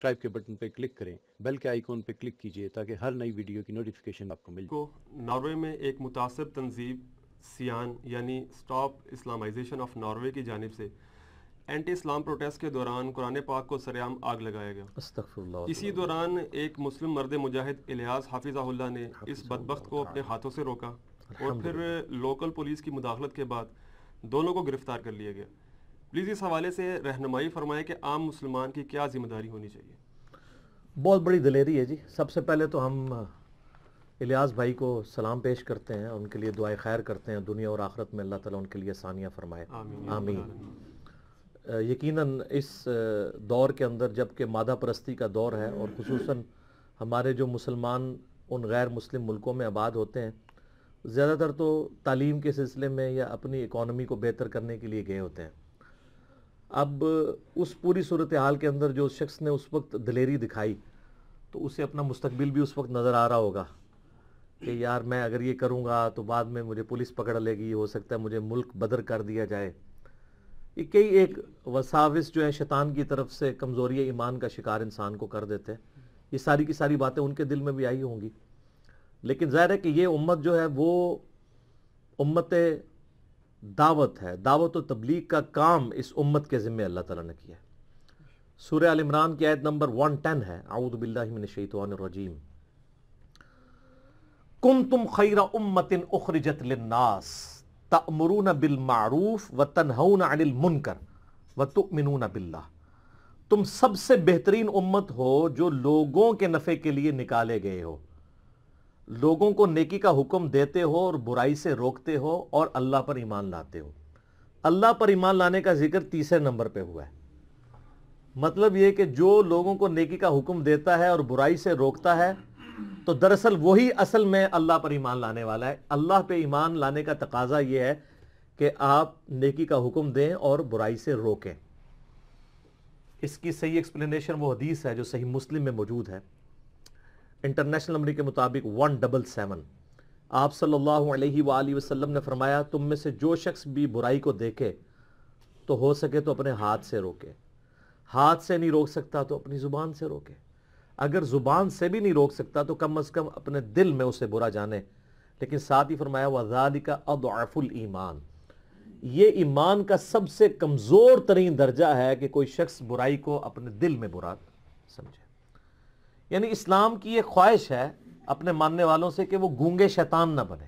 subscribe کے button پہ click کریں بیل کے آئیکن پہ کلک کیجئے تاکہ ہر نئی ویڈیو کی نوٹیفکیشن آپ کو مل جائے ناروے میں ایک متاثر تنظیب سیان یعنی سٹاپ اسلامائزیشن آف ناروے کی جانب سے انٹی اسلام پروٹیسٹ کے دوران قرآن پاک کو سرعام آگ لگایا گیا اسی دوران ایک مسلم مرد مجاہد الیاز حافظہ اللہ نے اس بدبخت کو اپنے ہاتھوں سے روکا اور پھر لوکل پولیس کی مداخلت کے بعد دونوں کو گرفتار کر لیا گیا پلیز اس حوالے سے رہنمائی فرمائے کہ عام مسلمان کی کیا ذمہ داری ہونی چاہیے بہت بڑی دلیری ہے جی سب سے پہلے تو ہم الیاس بھائی کو سلام پیش کرتے ہیں ان کے لیے دعائیں خیر کرتے ہیں دنیا اور آخرت میں اللہ تعالیٰ ان کے لیے ثانیہ فرمائے آمین یقیناً اس دور کے اندر جب کہ مادہ پرستی کا دور ہے اور خصوصاً ہمارے جو مسلمان ان غیر مسلم ملکوں میں آباد ہوتے ہیں زیادہ تر تو تعلیم کے سلسلے میں یا اپنی اکانومی کو بہتر کرنے کے لیے گئے ہوتے ہیں اب اس پوری صورتحال کے اندر جو شخص نے اس وقت دلیری دکھائی تو اسے اپنا مستقبل بھی اس وقت نظر آ رہا ہوگا کہ یار میں اگر یہ کروں گا تو بعد میں مجھے پولیس پکڑ لے گی ہو سکتا ہے مجھے ملک بدر کر دیا جائے یہ کئی ایک وساوس جو ہے شیطان کی طرف سے کمزوری ایمان کا شکار انسان کو کر دیتے ہیں یہ ساری کی ساری باتیں ان کے دل میں بھی آئی ہوں گی لیکن ظاہر ہے کہ یہ امت جو ہے وہ امت دعوت ہے دعوت و تبلیغ کا کام اس امت کے ذمے اللہ تعالیٰ نے کیا ہے سوریہ عمران کی عید نمبر ون ٹین ہے کم تم خیر امت اخرجت تأمرون بالمعروف و عن المنکر و تؤمنون باللہ تم سب سے بہترین امت ہو جو لوگوں کے نفع کے لیے نکالے گئے ہو لوگوں کو نیکی کا حکم دیتے ہو اور برائی سے روکتے ہو اور اللہ پر ایمان لاتے ہو اللہ پر ایمان لانے کا ذکر تیسرے نمبر پہ ہوا ہے مطلب یہ کہ جو لوگوں کو نیکی کا حکم دیتا ہے اور برائی سے روکتا ہے تو دراصل وہی اصل میں اللہ پر ایمان لانے والا ہے اللہ پہ ایمان لانے کا تقاضا یہ ہے کہ آپ نیکی کا حکم دیں اور برائی سے روکیں اس کی صحیح ایکسپلینیشن وہ حدیث ہے جو صحیح مسلم میں موجود ہے انٹرنیشنل نمبر کے مطابق ون ڈبل سیون آپ صلی اللہ علیہ وآلہ وسلم نے فرمایا تم میں سے جو شخص بھی برائی کو دیکھے تو ہو سکے تو اپنے ہاتھ سے روکے ہاتھ سے نہیں روک سکتا تو اپنی زبان سے روکے اگر زبان سے بھی نہیں روک سکتا تو کم از کم اپنے دل میں اسے برا جانے لیکن ساتھ ہی فرمایا وَذَلِكَ أَضْعَفُ الْإِيمَانِ یہ ایمان کا سب سے کمزور ترین درجہ ہے کہ کوئی شخص برائی کو اپنے دل میں برا سمجھے یعنی اسلام کی یہ خواہش ہے اپنے ماننے والوں سے کہ وہ گونگے شیطان نہ بنے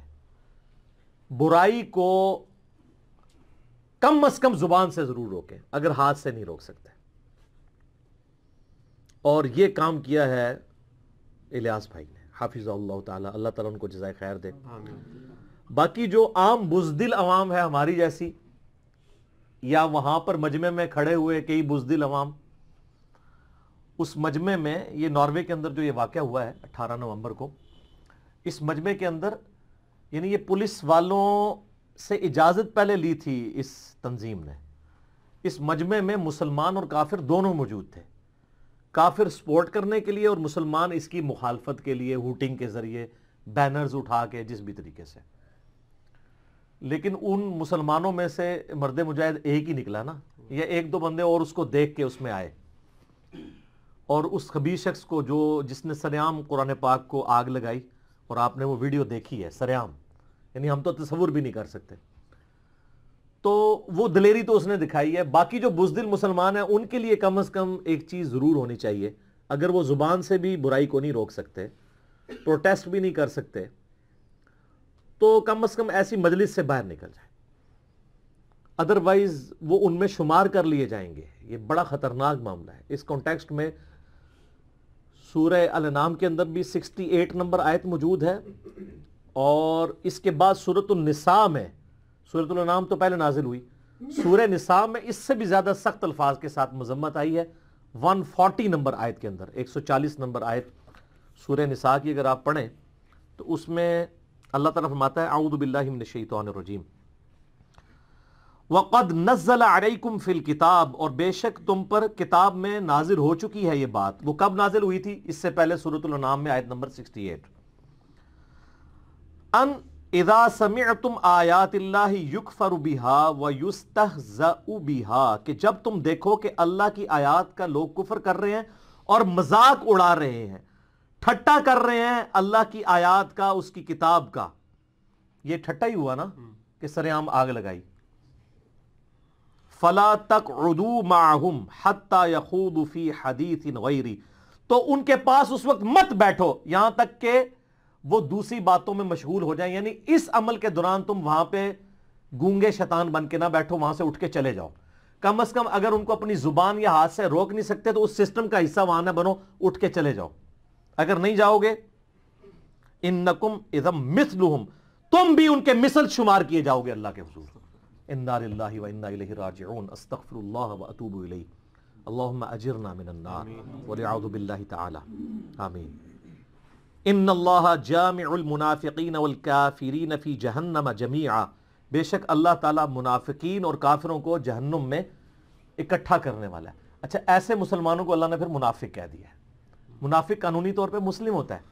برائی کو کم از کم زبان سے ضرور روکیں اگر ہاتھ سے نہیں روک سکتے اور یہ کام کیا ہے الیاس بھائی نے حافظ اللہ تعالیٰ اللہ تعالیٰ کو جزائے خیر دے باقی جو عام بزدل عوام ہے ہماری جیسی یا وہاں پر مجمع میں کھڑے ہوئے کئی بزدل عوام اس مجمع میں یہ ناروے کے اندر جو یہ واقعہ ہوا ہے اٹھارہ نومبر کو اس مجمع کے اندر یعنی یہ پولیس والوں سے اجازت پہلے لی تھی اس تنظیم نے اس مجمع میں مسلمان اور کافر دونوں موجود تھے کافر سپورٹ کرنے کے لیے اور مسلمان اس کی مخالفت کے لیے ہوٹنگ کے ذریعے بینرز اٹھا کے جس بھی طریقے سے لیکن ان مسلمانوں میں سے مرد مجاہد ایک ہی نکلا نا یا ایک دو بندے اور اس کو دیکھ کے اس میں آئے اور اس خبی شخص کو جو جس نے سریام قرآن پاک کو آگ لگائی اور آپ نے وہ ویڈیو دیکھی ہے سریام یعنی ہم تو تصور بھی نہیں کر سکتے تو وہ دلیری تو اس نے دکھائی ہے باقی جو بزدل مسلمان ہیں ان کے لیے کم از کم ایک چیز ضرور ہونی چاہیے اگر وہ زبان سے بھی برائی کو نہیں روک سکتے پروٹیسٹ بھی نہیں کر سکتے تو کم از کم ایسی مجلس سے باہر نکل جائے ادروائز وہ ان میں شمار کر لیے جائیں گے یہ بڑا خطرناک معاملہ ہے اس کانٹیکسٹ میں سورہ الانام کے اندر بھی سکسٹی ایٹ نمبر آیت موجود ہے اور اس کے بعد صورت النساء میں سورت الانام تو پہلے نازل ہوئی سورہ نساء میں اس سے بھی زیادہ سخت الفاظ کے ساتھ مذمت آئی ہے ون فورٹی نمبر آیت کے اندر ایک سو چالیس نمبر آیت سورہ نساء کی اگر آپ پڑھیں تو اس میں اللہ تعالیٰ فرماتا ہے اعوذ باللہ من الشیطان الرجیم وقد نزل علیکم فی الکتاب اور بے شک تم پر کتاب میں نازل ہو چکی ہے یہ بات وہ کب نازل ہوئی تھی اس سے پہلے سورت الانام میں آیت نمبر سکسٹی ایٹ ان سمعتم آیات اللہ یوک فربی وا کہ جب تم دیکھو کہ اللہ کی آیات کا لوگ کفر کر رہے ہیں اور مذاق اڑا رہے ہیں ٹھٹا کر رہے ہیں اللہ کی آیات کا اس کی کتاب کا یہ ٹھٹا ہی ہوا نا کہ سر عام آگ لگائی فلا تک اردو معاہم حتیٰ فی حدیث غیری تو ان کے پاس اس وقت مت بیٹھو یہاں تک کہ وہ دوسری باتوں میں مشغول ہو جائیں یعنی اس عمل کے دوران تم وہاں پہ گونگے شیطان بن کے نہ بیٹھو وہاں سے اٹھ کے چلے جاؤ کم از کم اگر ان کو اپنی زبان یا ہاتھ سے روک نہیں سکتے تو اس سسٹم کا حصہ وہاں نہ بنو اٹھ کے چلے جاؤ اگر نہیں جاؤ گے ان نکم مثلہم تم بھی ان کے مثل شمار کیے جاؤ گے اللہ کے حضور انار اللہ و انا الیہ راجعون استغفر اللہ و اتوب الیہ اللہم اجرنا من النار ولعوذ باللہ تعالی آمین ان اللہ جامع المنافقین والکافرین فی جہنم جمیعا بے شک اللہ تعالی منافقین اور کافروں کو جہنم میں اکٹھا کرنے والا ہے اچھا ایسے مسلمانوں کو اللہ نے پھر منافق کہہ دیا ہے منافق قانونی طور پہ مسلم ہوتا ہے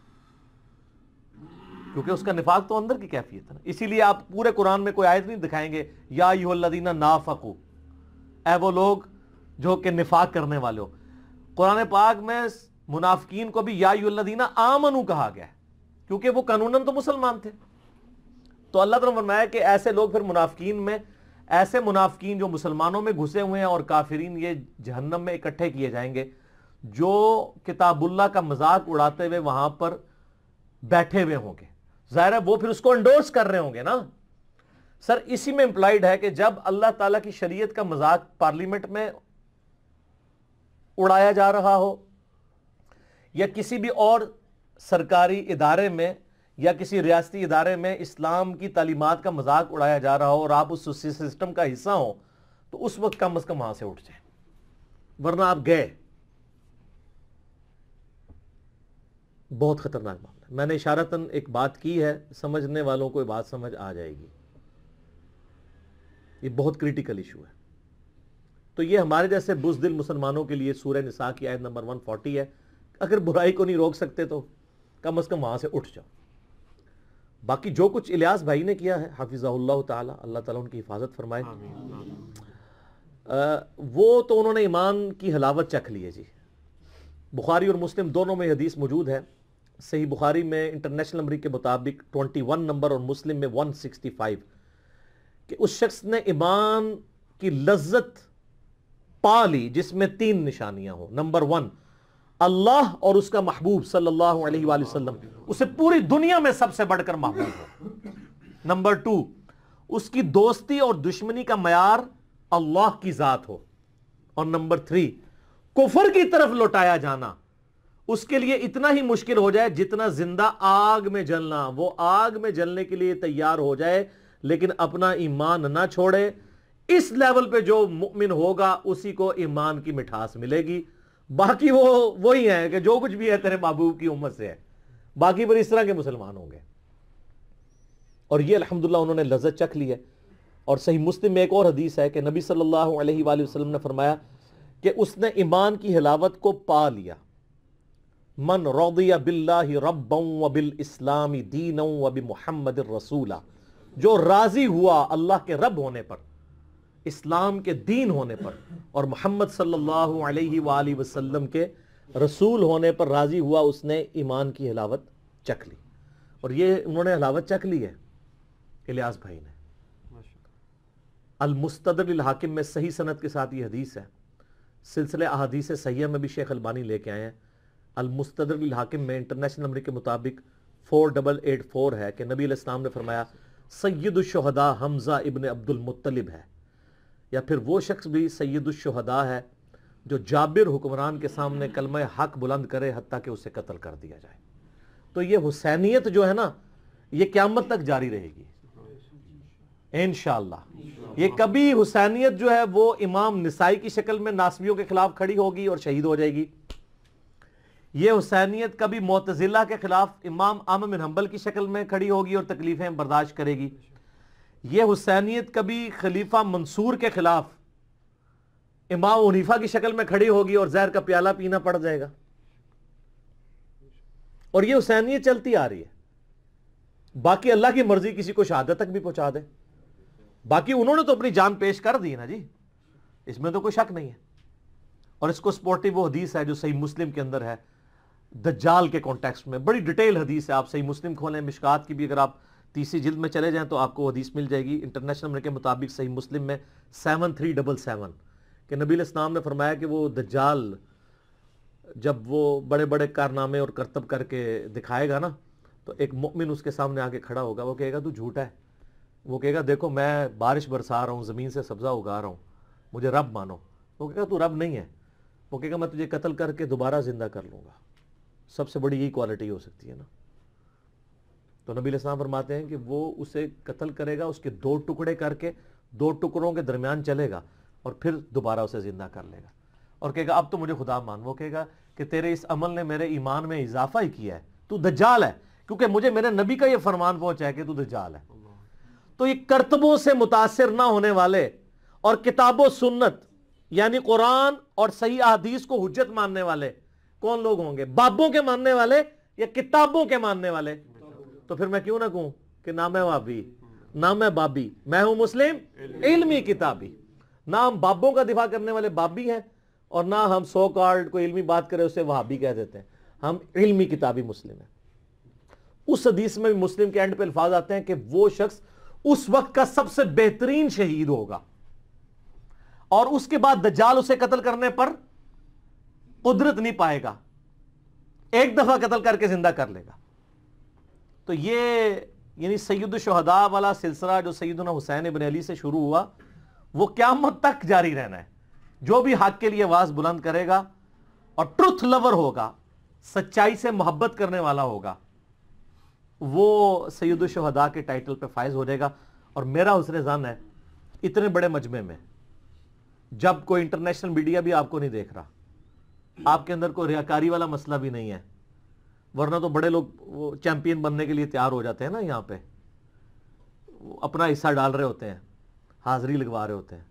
کیونکہ اس کا نفاق تو اندر کی کیفیت ہے اسی لیے آپ پورے قرآن میں کوئی آیت نہیں دکھائیں گے یا یادینہ نافقو اے وہ لوگ جو کہ نفاق کرنے والے ہو قرآن پاک میں منافقین کو بھی یا یادینہ آمنو کہا گیا ہے کیونکہ وہ قانوناً تو مسلمان تھے تو اللہ تعالیٰ فرمایا کہ ایسے لوگ پھر منافقین میں ایسے منافقین جو مسلمانوں میں گھسے ہوئے ہیں اور کافرین یہ جہنم میں اکٹھے کیے جائیں گے جو کتاب اللہ کا مذاق اڑاتے ہوئے وہاں پر بیٹھے ہوئے ہوں گے ظاہر ہے وہ پھر اس کو انڈورس کر رہے ہوں گے نا سر اسی میں امپلائڈ ہے کہ جب اللہ تعالیٰ کی شریعت کا مذاق پارلیمنٹ میں اڑایا جا رہا ہو یا کسی بھی اور سرکاری ادارے میں یا کسی ریاستی ادارے میں اسلام کی تعلیمات کا مذاق اڑایا جا رہا ہو اور آپ اس سسٹم کا حصہ ہوں تو اس وقت کم از کم وہاں سے اٹھ جائیں ورنہ آپ گئے بہت خطرناک معاملہ میں نے اشارتاً ایک بات کی ہے سمجھنے والوں کو یہ بات سمجھ آ جائے گی یہ بہت کریٹیکل ایشو ہے تو یہ ہمارے جیسے بزدل مسلمانوں کے لیے سورہ نساء کی آیت نمبر ون فورٹی ہے اگر برائی کو نہیں روک سکتے تو کم از کم وہاں سے اٹھ جاؤ باقی جو کچھ الیاس بھائی نے کیا ہے حافظ اللہ تعالیٰ اللہ تعالیٰ ان کی حفاظت فرمائے وہ تو انہوں نے ایمان کی حلاوت چکھ لی ہے جی بخاری اور مسلم دونوں میں حدیث موجود ہے صحیح بخاری میں انٹرنیشنل امریک کے مطابق 21 نمبر اور مسلم میں 165 کہ اس شخص نے ایمان کی لذت پا لی جس میں تین نشانیاں ہوں نمبر ون اللہ اور اس کا محبوب صلی اللہ علیہ وآلہ وسلم اسے پوری دنیا میں سب سے بڑھ کر محبوب ہو نمبر ٹو اس کی دوستی اور دشمنی کا معیار اللہ کی ذات ہو اور نمبر تھری کفر کی طرف لوٹایا جانا اس کے لیے اتنا ہی مشکل ہو جائے جتنا زندہ آگ میں جلنا وہ آگ میں جلنے کے لیے تیار ہو جائے لیکن اپنا ایمان نہ چھوڑے اس لیول پہ جو مؤمن ہوگا اسی کو ایمان کی مٹھاس ملے گی باقی وہ وہی ہیں کہ جو کچھ بھی ہے تیرے محبوب کی امت سے ہے باقی پر اس طرح کے مسلمان ہوں گے اور یہ الحمدللہ انہوں نے لذت چکھ لی ہے اور صحیح مسلم میں ایک اور حدیث ہے کہ نبی صلی اللہ علیہ وآلہ وسلم نے فرمایا کہ اس نے ایمان کی حلاوت کو پا لیا من رضی باللہ ربا و بالاسلام دینا و بمحمد الرسولہ جو راضی ہوا اللہ کے رب ہونے پر اسلام کے دین ہونے پر اور محمد صلی اللہ علیہ وآلہ وسلم کے رسول ہونے پر راضی ہوا اس نے ایمان کی حلاوت چکھ لی اور یہ انہوں نے حلاوت چکھ لی ہے الیاس بھائی نے المستدر الحاکم میں صحیح سنت کے ساتھ یہ حدیث ہے سلسلہ احادیث سیا میں بھی شیخ البانی لے کے آئے ہیں المستدر الحاکم میں انٹرنیشنل نمبر کے مطابق فور ڈبل ایٹ فور ہے کہ نبی علیہ السلام نے فرمایا سید الشہداء حمزہ ابن عبد المطلب ہے یا پھر وہ شخص بھی سید الشہداء ہے جو جابر حکمران کے سامنے کلمہ حق بلند کرے حتیٰ کہ اسے قتل کر دیا جائے تو یہ حسینیت جو ہے نا یہ قیامت تک جاری رہے گی انشاءاللہ یہ کبھی حسینیت جو ہے وہ امام نسائی کی شکل میں ناسمیوں کے خلاف کھڑی ہوگی اور شہید ہو جائے گی یہ حسینیت کبھی معتزلہ کے خلاف امام بن حنبل کی شکل میں کھڑی ہوگی اور تکلیفیں برداشت کرے گی یہ حسینیت کبھی خلیفہ منصور کے خلاف امام عنیفا کی شکل میں کھڑی ہوگی اور زہر کا پیالہ پینا پڑ جائے گا اور یہ حسینیت چلتی آ رہی ہے باقی اللہ کی مرضی کسی کو شہادت تک بھی پہنچا دے باقی انہوں نے تو اپنی جان پیش کر دی نا جی اس میں تو کوئی شک نہیں ہے اور اس کو وہ حدیث ہے جو صحیح مسلم کے اندر ہے دجال کے کانٹیکسٹ میں بڑی ڈیٹیل حدیث ہے آپ صحیح مسلم کھولیں مشکات کی بھی اگر آپ تیسری جلد میں چلے جائیں تو آپ کو حدیث مل جائے گی انٹرنیشنل نمبر کے مطابق صحیح مسلم میں سیون تھری ڈبل سیون کہ نبی الاسلام نے فرمایا کہ وہ دجال جب وہ بڑے بڑے کارنامے اور کرتب کر کے دکھائے گا نا تو ایک مؤمن اس کے سامنے آ کے کھڑا ہوگا وہ کہے گا تو جھوٹا ہے وہ کہے گا دیکھو میں بارش برسا رہا ہوں زمین سے سبزہ اگا رہا ہوں مجھے رب مانو وہ کہے گا تو رب نہیں ہے وہ کہے گا میں تجھے قتل کر کے دوبارہ زندہ کر لوں گا سب سے بڑی یہی کوالٹی ہو سکتی ہے نا تو نبی السلام فرماتے ہیں کہ وہ اسے قتل کرے گا اس کے دو ٹکڑے کر کے دو ٹکڑوں کے درمیان چلے گا اور پھر دوبارہ اسے زندہ کر لے گا اور کہے گا اب تو مجھے خدا مان وہ کہے گا کہ تیرے اس عمل نے میرے ایمان میں اضافہ ہی کیا ہے تو دجال ہے کیونکہ مجھے میرے نبی کا یہ فرمان پہنچا ہے کہ تو تو دجال ہے یہ کرتبوں سے متاثر نہ ہونے والے اور کتاب و سنت یعنی قرآن اور صحیح احادیث کو حجت ماننے والے کون لوگ ہوں گے بابوں کے ماننے والے یا کتابوں کے ماننے والے تو پھر میں کیوں نہ کہوں کہ نہ میں بابی نہ میں بابی میں ہوں مسلم علمی کتابی نہ ہم بابوں کا دفاع کرنے والے بابی ہیں اور نہ ہم سو کارڈ کو علمی بات کرے اسے وہابی کہہ دیتے ہیں ہم علمی کتابی مسلم ہیں اس حدیث میں بھی مسلم کے اینڈ پہ الفاظ آتے ہیں کہ وہ شخص اس وقت کا سب سے بہترین شہید ہوگا اور اس کے بعد دجال اسے قتل کرنے پر قدرت نہیں پائے گا ایک دفعہ قتل کر کے زندہ کر لے گا تو یہ یعنی سید الشہداء والا سلسلہ جو سیدنا حسین بن علی سے شروع ہوا وہ قیامت تک جاری رہنا ہے جو بھی حق کے لیے آواز بلند کرے گا اور ٹروتھ لور ہوگا سچائی سے محبت کرنے والا ہوگا وہ سید الشہداء کے ٹائٹل پہ فائز ہو جائے گا اور میرا حسن زن ہے اتنے بڑے مجمع میں جب کوئی انٹرنیشنل میڈیا بھی آپ کو نہیں دیکھ رہا آپ کے اندر کوئی ریاکاری والا مسئلہ بھی نہیں ہے ورنہ تو بڑے لوگ چیمپئن بننے کے لیے تیار ہو جاتے ہیں نا یہاں پہ اپنا حصہ ڈال رہے ہوتے ہیں حاضری لگوا رہے ہوتے ہیں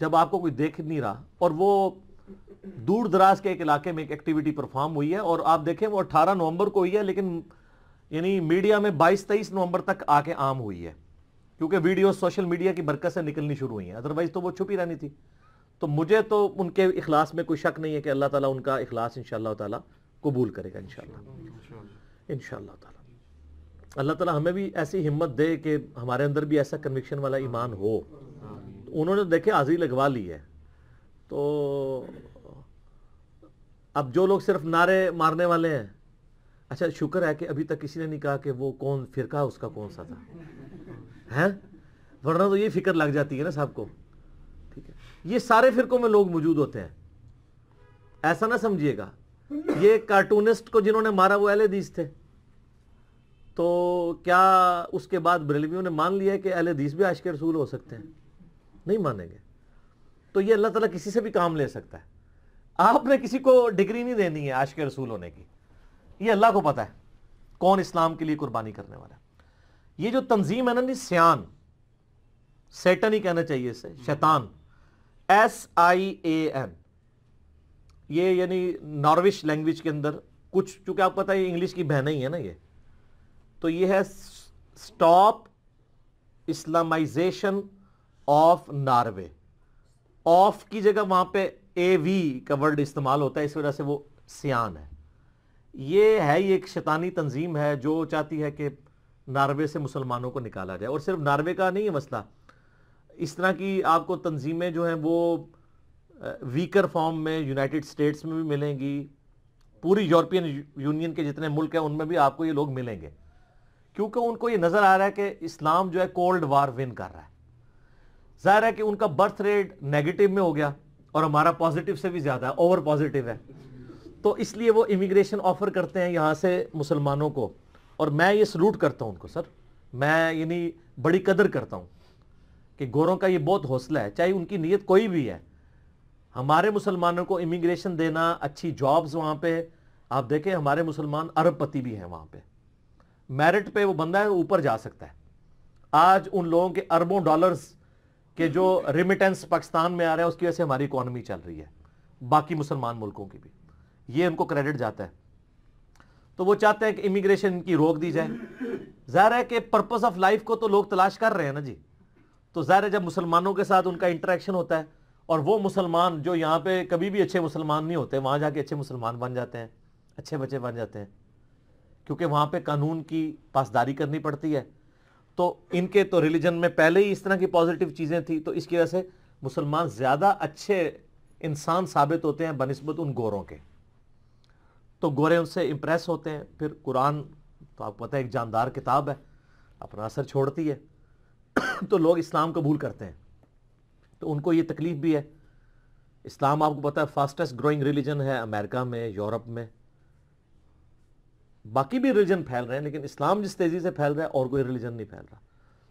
جب آپ کو کوئی دیکھ نہیں رہا اور وہ دور دراز کے ایک علاقے میں ایک ایکٹیویٹی پرفارم ہوئی ہے اور آپ دیکھیں وہ اٹھارہ نومبر کو ہوئی ہے لیکن یعنی میڈیا میں بائیس تیئیس نومبر تک آ کے عام ہوئی ہے کیونکہ ویڈیوز سوشل میڈیا کی برکت سے نکلنی شروع ہوئی ہیں ادروائز تو وہ چھپی رہنی تھی تو مجھے تو ان کے اخلاص میں کوئی شک نہیں ہے کہ اللہ تعالیٰ ان کا اخلاص ان شاء اللہ تعالیٰ قبول کرے گا ان شاء اللہ ان شاء اللہ تعالیٰ اللہ تعالیٰ ہمیں بھی ایسی ہمت دے کہ ہمارے اندر بھی ایسا کنوکشن والا ایمان ہو انہوں نے دیکھے حاضری لگوا لی ہے تو اب جو لوگ صرف نعرے مارنے والے ہیں اچھا شکر ہے کہ ابھی تک کسی نے نہیں کہا کہ وہ کون فرقہ اس کا کون سا تھا ہین ورنہ تو یہ فکر لگ جاتی ہے نا صاحب کو یہ سارے فرقوں میں لوگ موجود ہوتے ہیں ایسا نہ سمجھیے گا یہ کارٹونسٹ کو جنہوں نے مارا وہ اہل حدیث تھے تو کیا اس کے بعد بریلویوں نے مان لیا کہ اہل حدیث بھی عاشق رسول ہو سکتے ہیں نہیں مانیں گے تو یہ اللہ تعالیٰ کسی سے بھی کام لے سکتا ہے آپ نے کسی کو ڈگری نہیں دینی ہے عاشق رسول ہونے کی یہ اللہ کو پتا ہے کون اسلام کے لیے قربانی کرنے والا یہ جو تنظیم ہے نا نہیں جی، سیان سیٹن ہی کہنا چاہیے اسے شیطان ایس آئی اے این یہ یعنی ناروش لینگویج کے اندر کچھ چونکہ آپ کو پتا ہے یہ انگلش کی بہنیں ہی ہے نا یہ تو یہ ہے stop Islamization of Norway of کی جگہ وہاں پہ اے وی کا ورڈ استعمال ہوتا ہے اس وجہ سے وہ سیان ہے یہ ہے یہ ایک شیطانی تنظیم ہے جو چاہتی ہے کہ ناروے سے مسلمانوں کو نکالا جائے اور صرف ناروے کا نہیں ہے مسئلہ اس طرح کی آپ کو تنظیمیں جو ہیں وہ ویکر فارم میں یونائٹڈ سٹیٹس میں بھی ملیں گی پوری یورپین یونین کے جتنے ملک ہیں ان میں بھی آپ کو یہ لوگ ملیں گے کیونکہ ان کو یہ نظر آ رہا ہے کہ اسلام جو ہے کولڈ وار ون کر رہا ہے ظاہر ہے کہ ان کا برتھ ریٹ نیگیٹو میں ہو گیا اور ہمارا پازیٹیو سے بھی زیادہ ہے اوور پازیٹیو ہے تو اس لیے وہ امیگریشن آفر کرتے ہیں یہاں سے مسلمانوں کو اور میں یہ سلوٹ کرتا ہوں ان کو سر میں یعنی بڑی قدر کرتا ہوں کہ گوروں کا یہ بہت حوصلہ ہے چاہے ان کی نیت کوئی بھی ہے ہمارے مسلمانوں کو امیگریشن دینا اچھی جابز وہاں پہ آپ دیکھیں ہمارے مسلمان ارب پتی بھی ہیں وہاں پہ میرٹ پہ وہ بندہ ہے اوپر جا سکتا ہے آج ان لوگوں کے اربوں ڈالرز کے جو ریمیٹنس پاکستان میں آ رہا ہے اس کی وجہ سے ہماری اکانومی چل رہی ہے باقی مسلمان ملکوں کی بھی یہ ان کو کریڈٹ جاتا ہے تو وہ چاہتے ہیں کہ امیگریشن کی روک دی جائے ظاہر ہے کہ پرپس آف لائف کو تو لوگ تلاش کر رہے ہیں نا جی تو ظاہر ہے جب مسلمانوں کے ساتھ ان کا انٹریکشن ہوتا ہے اور وہ مسلمان جو یہاں پہ کبھی بھی اچھے مسلمان نہیں ہوتے وہاں جا کے اچھے مسلمان بن جاتے ہیں اچھے بچے بن جاتے ہیں کیونکہ وہاں پہ قانون کی پاسداری کرنی پڑتی ہے تو ان کے تو ریلیجن میں پہلے ہی اس طرح کی پازیٹیو چیزیں تھیں تو اس کی وجہ سے مسلمان زیادہ اچھے انسان ثابت ہوتے ہیں بنسبت ان گوروں کے تو گورے ان سے امپریس ہوتے ہیں پھر قرآن تو آپ کو پتہ ہے ایک جاندار کتاب ہے اپنا اثر چھوڑتی ہے تو لوگ اسلام قبول کرتے ہیں تو ان کو یہ تکلیف بھی ہے اسلام آپ کو پتا ہے فاسٹسٹ گروئنگ ریلیجن ہے امریکہ میں یورپ میں باقی بھی ریلیجن پھیل رہے ہیں لیکن اسلام جس تیزی سے پھیل رہا ہے اور کوئی ریلیجن نہیں پھیل رہا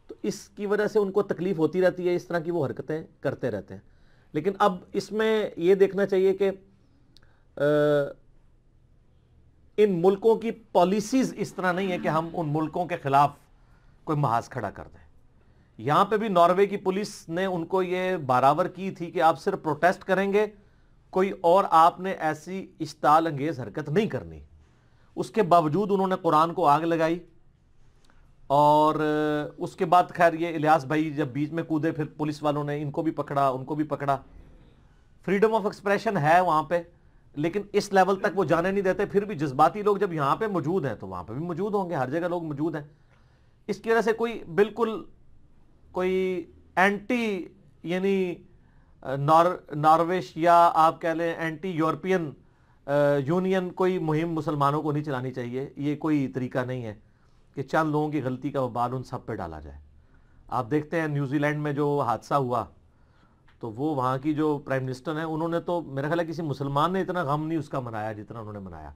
تو اس کی وجہ سے ان کو تکلیف ہوتی رہتی ہے اس طرح کی وہ حرکتیں کرتے رہتے ہیں لیکن اب اس میں یہ دیکھنا چاہیے کہ ان ملکوں کی پالیسیز اس طرح نہیں ہے کہ ہم ان ملکوں کے خلاف کوئی محاذ کھڑا کر دیں یہاں پہ بھی ناروے کی پولیس نے ان کو یہ باراور کی تھی کہ آپ صرف پروٹیسٹ کریں گے کوئی اور آپ نے ایسی اشتعال انگیز حرکت نہیں کرنی اس کے باوجود انہوں نے قرآن کو آگ لگائی اور اس کے بعد خیر یہ الیاس بھائی جب بیچ میں کودے پھر پولیس والوں نے ان کو بھی پکڑا ان کو بھی پکڑا فریڈم آف ایکسپریشن ہے وہاں پہ لیکن اس لیول تک وہ جانے نہیں دیتے پھر بھی جذباتی لوگ جب یہاں پہ موجود ہیں تو وہاں پہ بھی موجود ہوں گے ہر جگہ لوگ موجود ہیں اس کی وجہ سے کوئی بالکل کوئی اینٹی یعنی نارویش یا آپ کہہ لیں اینٹی یورپین یونین کوئی مہم مسلمانوں کو نہیں چلانی چاہیے یہ کوئی طریقہ نہیں ہے کہ چند لوگوں کی غلطی کا بال ان سب پہ ڈالا جائے آپ دیکھتے ہیں نیوزی لینڈ میں جو حادثہ ہوا تو وہ وہاں کی جو پرائم منسٹر ہیں انہوں نے تو میرا خیال ہے کسی مسلمان نے اتنا غم نہیں اس کا منایا جتنا انہوں نے منایا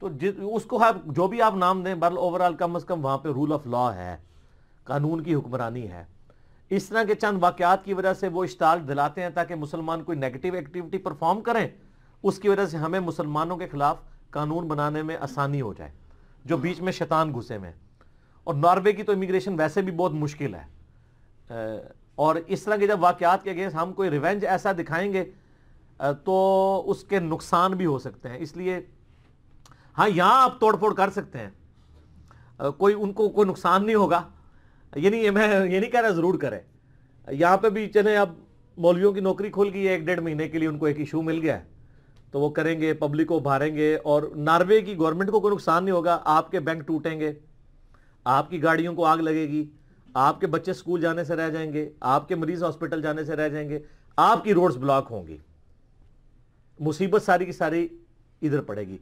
تو اس کو آپ جو بھی آپ نام دیں بر اوور آل کم از کم وہاں پہ رول آف لا ہے قانون کی حکمرانی ہے اس طرح کے چند واقعات کی وجہ سے وہ اشتعال دلاتے ہیں تاکہ مسلمان کوئی نیگٹیو ایکٹیویٹی پرفارم کریں اس کی وجہ سے ہمیں مسلمانوں کے خلاف قانون بنانے میں آسانی ہو جائے جو بیچ میں شیطان گھسے میں اور ناروے کی تو امیگریشن ویسے بھی بہت مشکل ہے اور اس طرح کے جب واقعات کے اگینسٹ ہم کوئی ریونج ایسا دکھائیں گے تو اس کے نقصان بھی ہو سکتے ہیں اس لیے ہاں یہاں آپ توڑ پھوڑ کر سکتے ہیں کوئی ان کو کوئی نقصان نہیں ہوگا یہ نہیں یہ نہیں کہہ رہا ضرور کریں یہاں پہ بھی چلیں اب مولویوں کی نوکری کھول گئی ہے ایک ڈیڑھ مہینے کے لیے ان کو ایک ایشو مل گیا ہے تو وہ کریں گے پبلک کو بھاریں گے اور ناروے کی گورنمنٹ کو کوئی نقصان نہیں ہوگا آپ کے بینک ٹوٹیں گے آپ کی گاڑیوں کو آگ لگے گی آپ کے بچے سکول جانے سے رہ جائیں گے آپ کے مریض ہاسپٹل جانے سے رہ جائیں گے آپ کی روڈز بلاک ہوں گی مصیبت ساری کی ساری ادھر پڑے گی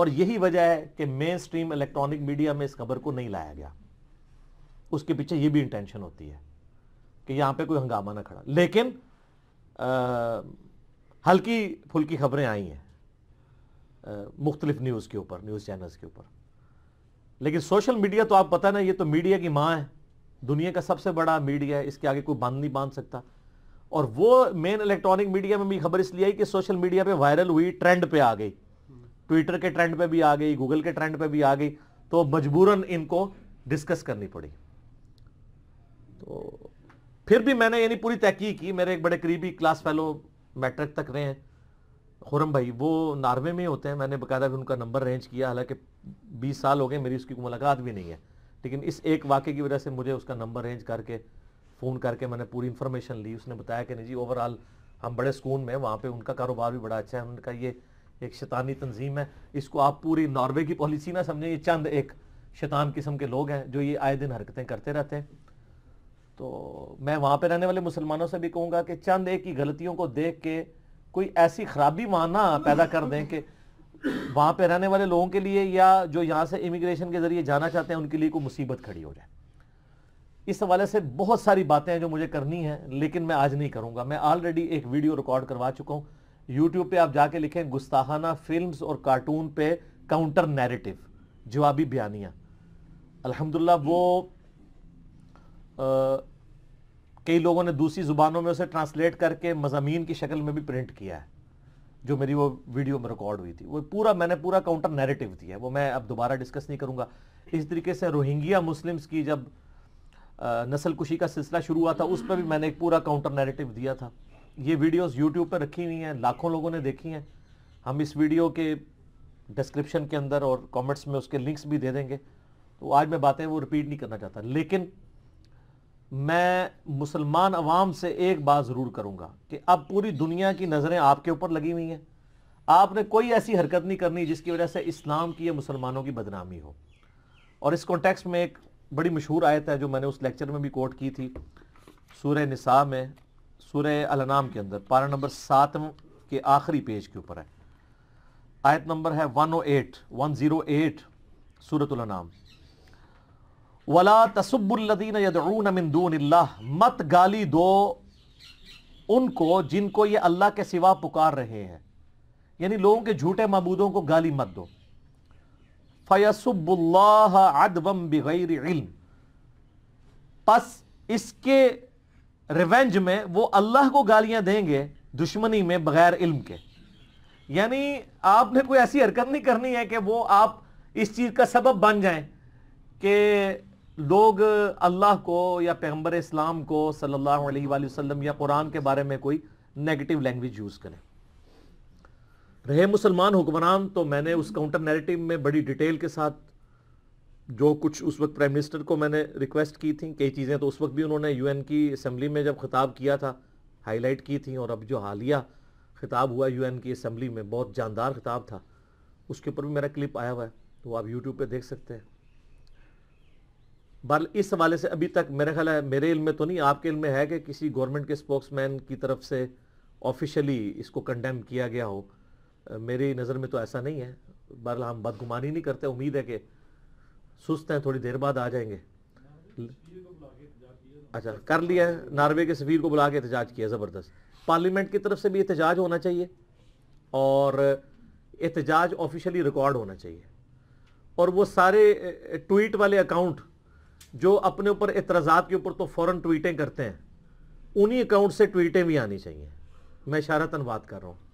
اور یہی وجہ ہے کہ مین سٹریم الیکٹرانک میڈیا میں اس خبر کو نہیں لایا گیا اس کے پیچھے یہ بھی انٹینشن ہوتی ہے کہ یہاں پہ کوئی ہنگامہ نہ کھڑا لیکن ہلکی پھلکی خبریں آئی ہیں مختلف نیوز کے اوپر نیوز چینلز کے اوپر لیکن سوشل میڈیا تو آپ پتہ نا یہ تو میڈیا کی ماں ہے دنیا کا سب سے بڑا میڈیا ہے اس کے آگے کوئی باندھ نہیں باندھ سکتا اور وہ مین الیکٹرانک میڈیا میں بھی خبر اس لیے آئی کہ سوشل میڈیا پہ وائرل ہوئی ٹرینڈ پہ آ گئی ٹویٹر کے ٹرینڈ پہ بھی آ گئی گوگل کے ٹرینڈ پہ بھی آ گئی تو مجبوراً ان کو ڈسکس کرنی پڑی تو پھر بھی میں نے یعنی پوری تحقیق کی میرے ایک بڑے قریبی کلاس فیلو میٹرک تک رہے ہیں خورم بھائی وہ ناروے میں ہوتے ہیں میں نے بقاعدہ ان کا نمبر رینج کیا حالانکہ بیس سال ہو گئے میری اس کی ملاقات بھی نہیں ہے لیکن اس ایک واقعے کی وجہ سے مجھے اس کا نمبر رینج کر کے فون کر کے میں نے پوری انفارمیشن لی اس نے بتایا کہ نہیں جی اوور آل ہم بڑے سکون میں وہاں پہ ان کا کاروبار بھی بڑا اچھا ہے ان کا یہ ایک شیطانی تنظیم ہے اس کو آپ پوری ناروے کی پالیسی نہ سمجھیں یہ چند ایک شیطان قسم کے لوگ ہیں جو یہ آئے دن حرکتیں کرتے رہتے ہیں تو میں وہاں پہ رہنے والے مسلمانوں سے بھی کہوں گا کہ چند ایک کی غلطیوں کو دیکھ کے کوئی ایسی خرابی نہ پیدا کر دیں کہ وہاں پہ رہنے والے لوگوں کے لیے یا جو یہاں سے امیگریشن کے ذریعے جانا چاہتے ہیں ان کے لیے کوئی مصیبت کھڑی ہو جائے اس حوالے سے بہت ساری باتیں ہیں جو مجھے کرنی ہیں لیکن میں آج نہیں کروں گا میں آلریڈی ایک ویڈیو ریکارڈ کروا چکا ہوں یوٹیوب پہ آپ جا کے لکھیں گستاحانہ فلمز اور کارٹون پہ کاؤنٹر نیریٹیو جوابی بیانیاں الحمدللہ وہ کئی لوگوں نے دوسری زبانوں میں اسے ٹرانسلیٹ کر کے مضامین کی شکل میں بھی پرنٹ کیا ہے جو میری وہ ویڈیو میں ریکارڈ ہوئی تھی وہ پورا میں نے پورا کاؤنٹر نیریٹو دیا ہے وہ میں اب دوبارہ ڈسکس نہیں کروں گا اس طریقے سے روہنگیا مسلمس کی جب نسل کشی کا سلسلہ شروع ہوا تھا اس پہ بھی میں نے ایک پورا کاؤنٹر نیریٹو دیا تھا یہ ویڈیوز یوٹیوب پہ رکھی ہوئی ہیں لاکھوں لوگوں نے دیکھی ہیں ہم اس ویڈیو کے ڈسکرپشن کے اندر اور کامنٹس میں اس کے لنکس بھی دے دیں گے تو آج میں باتیں وہ رپیٹ نہیں کرنا چاہتا لیکن میں مسلمان عوام سے ایک بات ضرور کروں گا کہ اب پوری دنیا کی نظریں آپ کے اوپر لگی ہوئی ہیں آپ نے کوئی ایسی حرکت نہیں کرنی جس کی وجہ سے اسلام کی یا مسلمانوں کی بدنامی ہو اور اس کانٹیکس میں ایک بڑی مشہور آیت ہے جو میں نے اس لیکچر میں بھی کوٹ کی تھی سورہ نساء میں سورہ الانام کے اندر پارہ نمبر سات کے آخری پیج کے اوپر ہے آیت نمبر ہے one O eight one zero eight سورت الانام ولا تصب دون اللہ مت گالی دو ان کو جن کو یہ اللہ کے سوا پکار رہے ہیں یعنی لوگوں کے جھوٹے معبودوں کو گالی مت دو فیصب ادب بغیر علم پس اس کے ریونج میں وہ اللہ کو گالیاں دیں گے دشمنی میں بغیر علم کے یعنی آپ نے کوئی ایسی حرکت نہیں کرنی ہے کہ وہ آپ اس چیز کا سبب بن جائیں کہ لوگ اللہ کو یا پیغمبر اسلام کو صلی اللہ علیہ وآلہ وسلم یا قرآن کے بارے میں کوئی نیگٹیو لینگویج یوز کریں رہے مسلمان حکمران تو میں نے اس کاؤنٹر نیریٹیو میں بڑی ڈیٹیل کے ساتھ جو کچھ اس وقت پرائم منسٹر کو میں نے ریکویسٹ کی تھیں کئی چیزیں تو اس وقت بھی انہوں نے یو این کی اسمبلی میں جب خطاب کیا تھا ہائی لائٹ کی تھیں اور اب جو حالیہ خطاب ہوا یو این کی اسمبلی میں بہت جاندار خطاب تھا اس کے اوپر بھی میرا کلپ آیا ہوا ہے تو آپ یوٹیوب پہ دیکھ سکتے ہیں برال اس حوالے سے ابھی تک میرا خیال ہے میرے علم میں تو نہیں آپ کے علم میں ہے کہ کسی گورنمنٹ کے اسپوکس مین کی طرف سے آفیشلی اس کو کنڈیم کیا گیا ہو میری نظر میں تو ایسا نہیں ہے بہرحال ہم بد گمانی نہیں کرتے امید ہے کہ سست ہیں تھوڑی دیر بعد آ جائیں گے اچھا کر لیا ناروے کے سفیر کو بلا کے احتجاج کیا زبردست پارلیمنٹ کی طرف سے بھی احتجاج ہونا چاہیے اور احتجاج آفیشلی ریکارڈ ہونا چاہیے اور وہ سارے ٹویٹ والے اکاؤنٹ جو اپنے اوپر اعتراضات کے اوپر تو فوراً ٹویٹیں کرتے ہیں انہی اکاؤنٹ سے ٹویٹیں بھی آنی چاہیے میں اشارتاً بات کر رہا ہوں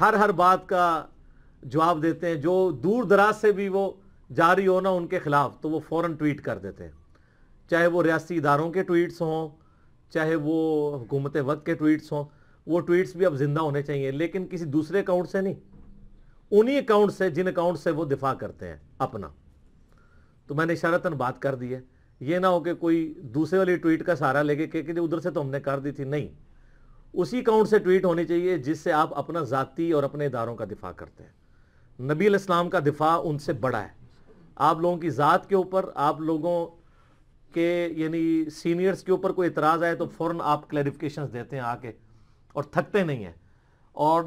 ہر ہر بات کا جواب دیتے ہیں جو دور دراز سے بھی وہ جاری ہونا ان کے خلاف تو وہ فوراً ٹویٹ کر دیتے ہیں چاہے وہ ریاستی اداروں کے ٹویٹس ہوں چاہے وہ حکومت وقت کے ٹویٹس ہوں وہ ٹویٹس بھی اب زندہ ہونے چاہیے لیکن کسی دوسرے اکاؤنٹ سے نہیں انہی اکاؤنٹ سے جن اکاؤنٹ سے وہ دفاع کرتے ہیں اپنا تو میں نے اشارتاً بات کر دی ہے یہ نہ ہو کہ کوئی دوسرے والی ٹویٹ کا سہارا لے کے کہ ادھر سے تو ہم نے کر دی تھی نہیں اسی اکاؤنٹ سے ٹویٹ ہونی چاہیے جس سے آپ اپنا ذاتی اور اپنے اداروں کا دفاع کرتے ہیں نبی علیہ السلام کا دفاع ان سے بڑا ہے آپ لوگوں کی ذات کے اوپر آپ لوگوں کے یعنی سینئرز کے اوپر کوئی اعتراض آئے تو فوراً آپ کلیریفکیشنز دیتے ہیں آ کے اور تھکتے نہیں ہیں اور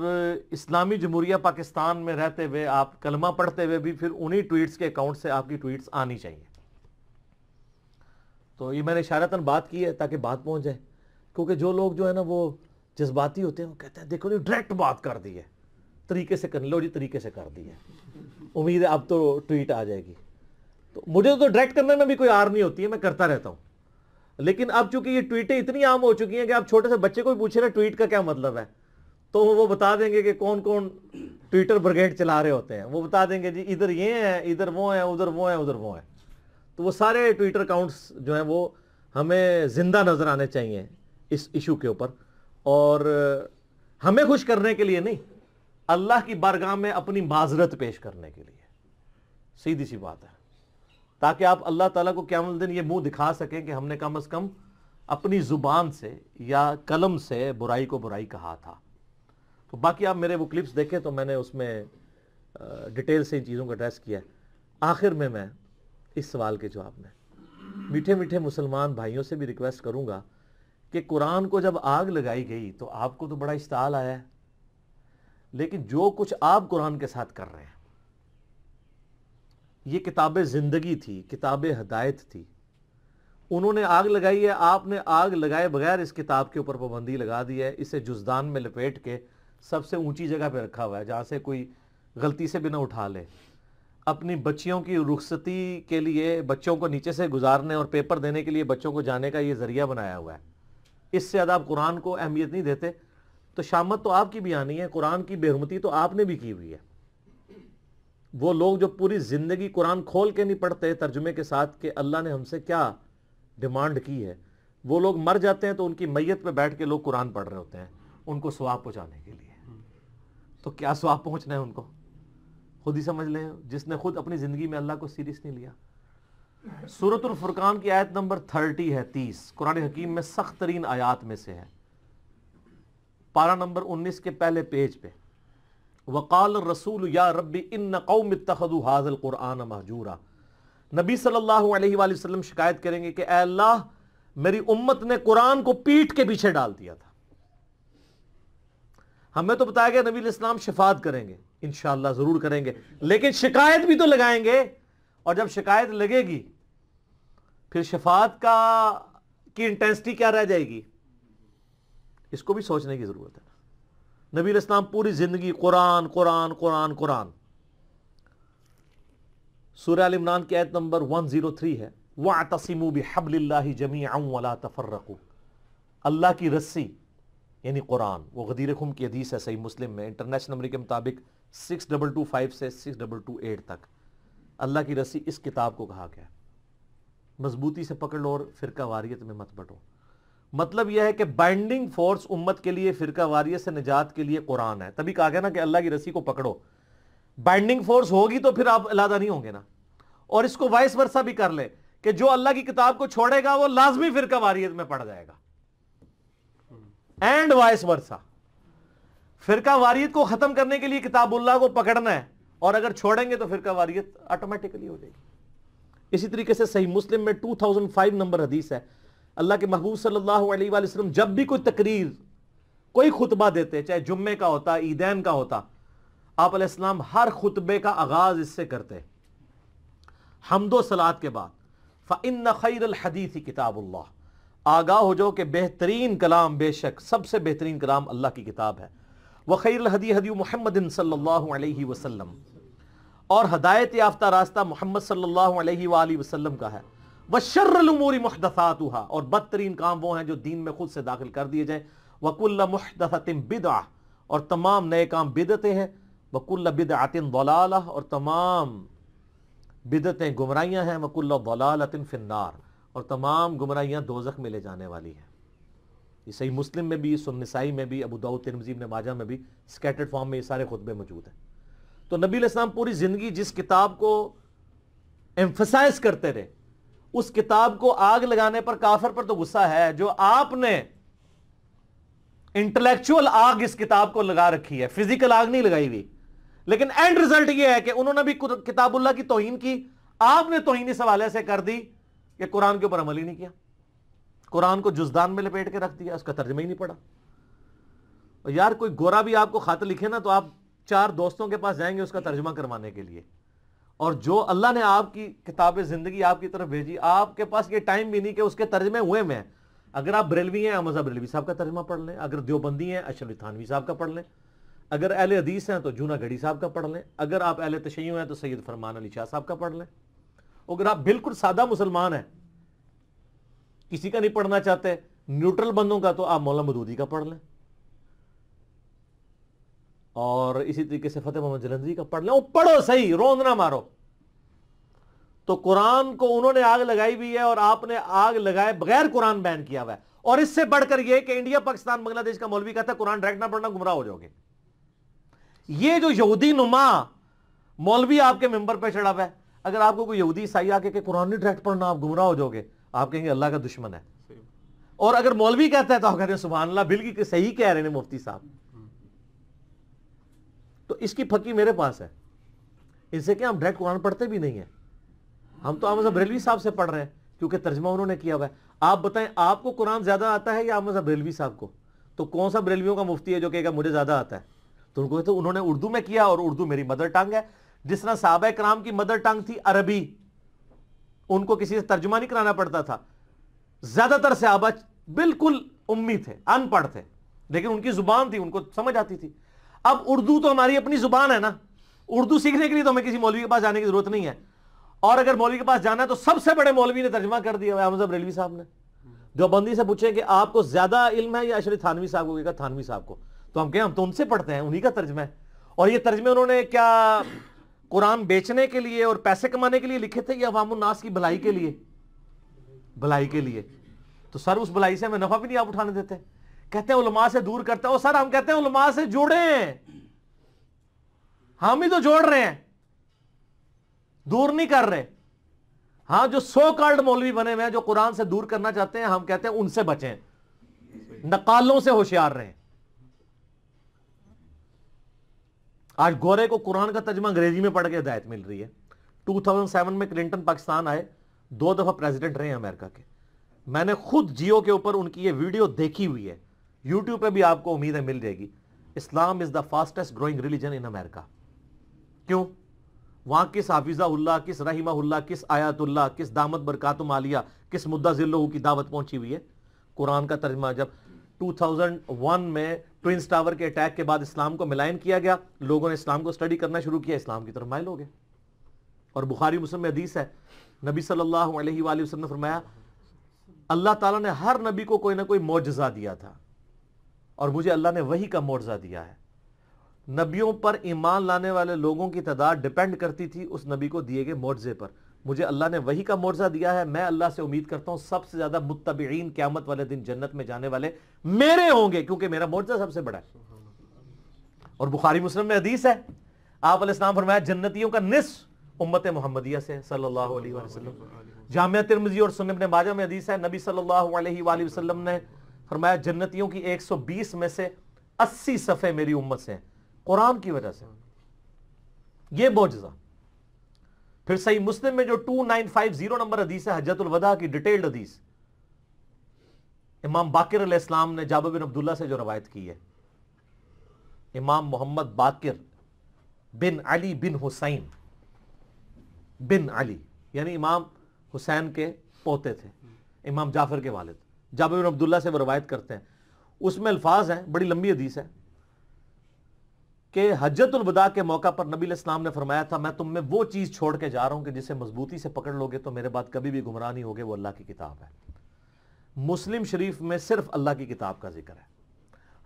اسلامی جمہوریہ پاکستان میں رہتے ہوئے آپ کلمہ پڑھتے ہوئے بھی پھر انہی ٹویٹس کے اکاؤنٹ سے آپ کی ٹویٹس آنی چاہیے تو یہ میں نے اشارتاً بات کی ہے تاکہ بات پہنچ جائے کیونکہ جو لوگ جو ہے نا وہ جذباتی ہوتے ہیں وہ کہتے ہیں دیکھو جی ڈائریکٹ بات کر دی ہے طریقے سے کر لو جی طریقے سے کر دی ہے امید ہے اب تو ٹویٹ آ جائے گی تو مجھے تو ڈائریکٹ کرنے میں بھی کوئی آر نہیں ہوتی ہے میں کرتا رہتا ہوں لیکن اب چونکہ یہ ٹویٹیں اتنی عام ہو چکی ہیں کہ آپ چھوٹے سے بچے کو بھی پوچھے نا ٹویٹ کا کیا مطلب ہے تو وہ بتا دیں گے کہ کون کون ٹویٹر برگیڈ چلا رہے ہوتے ہیں وہ بتا دیں گے جی ادھر یہ ہیں ادھر وہ ہیں ادھر وہ ہیں ادھر وہ ہیں تو وہ سارے ٹویٹر اکاؤنٹس جو ہیں وہ ہمیں زندہ نظر آنے چاہیے اس ایشو کے اوپر اور ہمیں خوش کرنے کے لیے نہیں اللہ کی بارگاہ میں اپنی معذرت پیش کرنے کے لیے سیدھی سی بات ہے تاکہ آپ اللہ تعالیٰ کو قیام الدین یہ منہ دکھا سکیں کہ ہم نے کم از کم اپنی زبان سے یا قلم سے برائی کو برائی کہا تھا تو باقی آپ میرے وہ کلپس دیکھیں تو میں نے اس میں ڈیٹیل سے ان چیزوں کو ایڈریس کیا ہے آخر میں میں اس سوال کے جواب میں میٹھے میٹھے مسلمان بھائیوں سے بھی ریکویسٹ کروں گا کہ قرآن کو جب آگ لگائی گئی تو آپ کو تو بڑا اشتعال آیا ہے لیکن جو کچھ آپ قرآن کے ساتھ کر رہے ہیں یہ کتاب زندگی تھی کتاب ہدایت تھی انہوں نے آگ لگائی ہے آپ نے آگ لگائے بغیر اس کتاب کے اوپر پابندی لگا دی ہے اسے جزدان میں لپیٹ کے سب سے اونچی جگہ پہ رکھا ہوا ہے جہاں سے کوئی غلطی سے بنا اٹھا لے اپنی بچیوں کی رخصتی کے لیے بچوں کو نیچے سے گزارنے اور پیپر دینے کے لیے بچوں کو جانے کا یہ ذریعہ بنایا ہوا ہے اس سے آپ قرآن کو اہمیت نہیں دیتے تو شامت تو آپ کی بھی آنی ہے قرآن کی بےہمتی تو آپ نے بھی کی ہوئی ہے وہ لوگ جو پوری زندگی قرآن کھول کے نہیں پڑھتے ترجمے کے ساتھ کہ اللہ نے ہم سے کیا ڈیمانڈ کی ہے وہ لوگ مر جاتے ہیں تو ان کی میت پہ بیٹھ کے لوگ قرآن پڑھ رہے ہوتے ہیں ان کو سواب پہنچانے کے لیے تو کیا سواب پہنچنا ہے ان کو خود ہی سمجھ لیں جس نے خود اپنی زندگی میں اللہ کو سیریس نہیں لیا صورت الفرقان کی آیت نمبر تھرٹی ہے تیس قرآن حکیم میں سخت ترین آیات میں سے ہے پارہ نمبر انیس کے پہلے پیج پہ وقال رسول یا ربی ان اتخذوا حاض القرآن محجورا نبی صلی اللہ علیہ وآلہ وسلم شکایت کریں گے کہ اے اللہ میری امت نے قرآن کو پیٹ کے پیچھے ڈال دیا تھا ہمیں تو بتایا گیا نبی علیہ السلام شفاعت کریں گے انشاءاللہ ضرور کریں گے لیکن شکایت بھی تو لگائیں گے اور جب شکایت لگے گی پھر شفاعت کا کی انٹینسٹی کیا رہ جائے گی اس کو بھی سوچنے کی ضرورت ہے نبی الاسلام پوری زندگی قرآن قرآن قرآن قرآن علی عمران کی عید نمبر 103 ہے وَعْتَصِمُوا بِحَبْلِ اللَّهِ جَمِيعًا وَلَا تَفَرَّقُوا اللہ کی رسی یعنی قرآن وہ غدیر خم کی حدیث ہے صحیح مسلم میں انٹرنیشنل امریکہ کے مطابق سکس ڈبل ٹو فائیو سے سکس ڈبل ٹو ایٹ تک اللہ کی رسی اس کتاب کو کہا گیا مضبوطی سے پکڑ لو اور فرقہ واریت میں مت بٹو مطلب یہ ہے کہ بائنڈنگ فورس امت کے لیے فرقہ واریت سے نجات کے لیے قرآن ہے تبھی کہا گیا نا کہ اللہ کی رسی کو پکڑو بائنڈنگ فورس ہوگی تو پھر آپ الادا نہیں ہوں گے نا اور اس کو وائس ورثہ بھی کر لے کہ جو اللہ کی کتاب کو چھوڑے گا وہ لازمی فرقہ واریت میں پڑ جائے گا اینڈ وائس ورثہ فرقہ واریت کو ختم کرنے کے لیے کتاب اللہ کو پکڑنا ہے اور اگر چھوڑیں گے تو فرقہ واریت آٹومیٹکلی ہو جائے گی اسی طریقے سے صحیح مسلم میں 2005 نمبر حدیث ہے اللہ کے محبوب صلی اللہ علیہ وآلہ وسلم جب بھی کوئی تقریر کوئی خطبہ دیتے چاہے جمعے کا ہوتا عیدین کا ہوتا آپ علیہ السلام ہر خطبے کا آغاز اس سے کرتے حمد و سلاد کے بعد فَإِنَّ خَيْرَ الْحَدِيثِ کتاب اللہ آگاہ ہو جاؤ کہ بہترین کلام بے شک سب سے بہترین کلام اللہ کی کتاب ہے وخیر الحدی حدی محمد صلی اللہ علیہ وسلم اور ہدایت یافتہ راستہ محمد صلی اللہ علیہ وآلہ وسلم کا ہے وَشَرَّ المورى مُحْدَثَاتُهَا اور بدترین کام وہ ہیں جو دین میں خود سے داخل کر دیے جائیں وَكُلَّ مُحْدَثَةٍ بِدْعَةٍ اور تمام نئے کام بدتیں ہیں وَكُلَّ بِدْعَةٍ ضَلَالَةٍ اور تمام بدتیں گمرائیاں ہیں وَكُلَّ ضَلَالَةٍ فِي النَّارِ اور تمام گمرائیاں دوزخ میں ملے جانے والی ہیں یہ صحیح مسلم میں بھی سنسائی میں بھی ابو ابودا ترمزیب نے بھی سکیٹرڈ فارم میں یہ سارے خطبے موجود ہیں تو نبی علیہ السلام پوری زندگی جس کتاب کو کرتے رہے اس کتاب کو آگ لگانے پر کافر پر تو غصہ ہے جو آپ نے انٹلیکچوئل آگ اس کتاب کو لگا رکھی ہے فزیکل آگ نہیں لگائی ہوئی لیکن اینڈ ریزلٹ یہ ہے کہ انہوں نے بھی کتاب اللہ کی توہین کی آپ نے توہینی سے کر دی کہ قرآن کے اوپر عمل ہی نہیں کیا قرآن کو جزدان میں لپیٹ کے رکھ دیا اس کا ترجمہ ہی نہیں پڑا اور یار کوئی گورا بھی آپ کو خط لکھے نا تو آپ چار دوستوں کے پاس جائیں گے اس کا ترجمہ کروانے کے لیے اور جو اللہ نے آپ کی کتاب زندگی آپ کی طرف بھیجی آپ کے پاس یہ ٹائم بھی نہیں کہ اس کے ترجمے ہوئے میں اگر آپ بریلوی ہیں مذہب بریلوی صاحب کا ترجمہ پڑھ لیں اگر دیوبندی ہیں اشلی تھانوی صاحب کا پڑھ لیں اگر اہل حدیث ہیں تو جونا گھڑی صاحب کا پڑھ لیں اگر آپ اہل تشیع ہیں تو سید فرمان علی شاہ صاحب کا پڑھ لیں اگر آپ بالکل سادہ مسلمان ہیں کسی کا نہیں پڑھنا چاہتے نیوٹرل بندوں کا تو آپ مولانا مدودی کا پڑھ لیں اور اسی طریقے سے فتح محمد جلندری کا پڑھ لیں وہ پڑھو صحیح روند نہ مارو تو قرآن کو انہوں نے آگ لگائی بھی ہے اور آپ نے آگ لگائے بغیر قرآن بین کیا ہوا ہے اور اس سے بڑھ کر یہ کہ انڈیا پاکستان بنگلہ دیش کا مولوی کہتا ہے قرآن ڈریکٹ نہ پڑھنا گمراہ ہو جاؤ گے یہ جو یہودی نما مولوی آپ کے ممبر پہ چڑھا ہوا ہے اگر آپ کو کوئی یہودی آ کے قرآن نہیں پڑھنا آپ گمراہ ہو جاؤ گے آپ کہیں گے اللہ کا دشمن ہے اور اگر مولوی کہتا ہے تو آپ کہتے ہیں سبحان اللہ بل کی صحیح کہہ رہے ہیں مفتی صاحب تو اس کی پھکی میرے پاس ہے ان سے کیا ہم ڈائریکٹ قرآن پڑھتے بھی نہیں ہیں ہم تو احمد بریلوی صاحب سے پڑھ رہے ہیں کیونکہ ترجمہ انہوں نے کیا ہوا ہے آپ بتائیں آپ کو قرآن زیادہ آتا ہے یا احمد بریلوی صاحب کو تو کون سا بریلویوں کا مفتی ہے جو کہے گا مجھے زیادہ آتا ہے تو ان کو انہوں نے اردو میں کیا اور اردو میری مدر ٹنگ ہے جس طرح صحابہ کرام کی مدر ٹنگ تھی عربی ان کو کسی سے ترجمہ نہیں کرانا پڑتا تھا زیادہ تر بالکل امی تھے تھے ان ان ان پڑھ لیکن کی زبان تھی تھی کو سمجھ آتی اب اردو تو ہماری اپنی زبان ہے نا اردو سیکھنے کے لیے تو ہمیں کسی مولوی کے پاس جانے کی ضرورت نہیں ہے اور اگر مولوی کے پاس جانا ہے تو سب سے بڑے مولوی نے ترجمہ کر دیا احمد ریلوی صاحب نے جو بندی سے پوچھے کہ آپ کو زیادہ علم ہے یا شری تھانوی صاحب کو کہا تھانوی صاحب کو تو ہم کہیں ہم تو ان سے پڑھتے ہیں انہیں کا ترجمہ ہے اور یہ ترجمے انہوں نے کیا قرآن بیچنے کے لیے اور پیسے کمانے کے لیے لکھے تھے یا عوام الناس کی بھلائی کے لیے بھلائی کے لیے تو سر اس بھلائی سے ہمیں نفع بھی نہیں آپ اٹھانے دیتے کہتے ہیں علماء سے دور کرتے وہ سر ہم کہتے ہیں علماء سے جوڑے ہیں ہم ہی تو جوڑ رہے ہیں دور نہیں کر رہے ہاں جو سو کارڈ مولوی بنے ہوئے ہیں جو قرآن سے دور کرنا چاہتے ہیں ہم کہتے ہیں ان سے بچیں نقالوں سے ہوشیار رہیں آج گورے کو قرآن کا ترجمہ انگریزی میں پڑھ کے ہدایت مل رہی ہے ٹو سیون میں کلنٹن پاکستان آئے دو دفعہ پریزیڈنٹ رہے ہیں امریکہ کے میں نے خود جیو کے اوپر ان کی یہ ویڈیو دیکھی ہوئی ہے یوٹیوب پہ بھی آپ کو امیدیں مل جائے گی Islam is the fastest growing religion in America کیوں وہاں کس حافظہ اللہ کس رحمہ اللہ کس آیات اللہ کس دامت برکات مالیہ کس مدہ ذلو کی دعوت پہنچی ہوئی ہے قرآن کا ترجمہ جب ٹو ون میں ٹوئنس ٹاور کے اٹیک کے بعد اسلام کو ملائن کیا گیا لوگوں نے اسلام کو سٹڈی کرنا شروع کیا اسلام کی طرف مائل ہو گئے اور بخاری مسلم میں حدیث ہے نبی صلی اللہ علیہ وآلہ وسلم نے فرمایا اللہ تعالیٰ نے ہر نبی کو کوئی نہ کوئی معجزہ دیا تھا اور مجھے اللہ نے وہی کا معجزہ دیا ہے نبیوں پر ایمان لانے والے لوگوں کی تعداد ڈپینڈ کرتی تھی اس نبی کو دیے گئے معجزے پر مجھے اللہ نے وہی کا مورزہ دیا ہے میں اللہ سے امید کرتا ہوں سب سے زیادہ متبعین قیامت والے دن جنت میں جانے والے میرے ہوں گے کیونکہ میرا مورزہ سب سے بڑا ہے اور بخاری مسلم میں حدیث ہے آپ علیہ السلام فرمایا جنتیوں کا نصف امت محمدیہ سے صلی اللہ علیہ وسلم جامعہ ترمزی اور ابن ماجہ میں حدیث ہے نبی صلی اللہ علیہ وآلہ وسلم نے فرمایا جنتیوں کی ایک سو بیس میں سے اسی صفحے میری امت سے ہیں قرآن کی وجہ سے یہ معجزہ پھر صحیح مسلم میں جو 2950 نمبر حدیث ہے حجت الوداع کی ڈیٹیلڈ حدیث امام باقر علیہ السلام نے جابر بن عبداللہ سے جو روایت کی ہے امام محمد باقر بن علی بن حسین بن علی یعنی امام حسین کے پوتے تھے امام جعفر کے والد جابر بن عبداللہ سے وہ روایت کرتے ہیں اس میں الفاظ ہیں بڑی لمبی حدیث ہے کہ حجت البدا کے موقع پر نبی الاسلام نے فرمایا تھا میں تم میں وہ چیز چھوڑ کے جا رہا ہوں کہ جسے مضبوطی سے پکڑ لو گے تو میرے بعد کبھی بھی گمراہ نہیں ہوگے وہ اللہ کی کتاب ہے مسلم شریف میں صرف اللہ کی کتاب کا ذکر ہے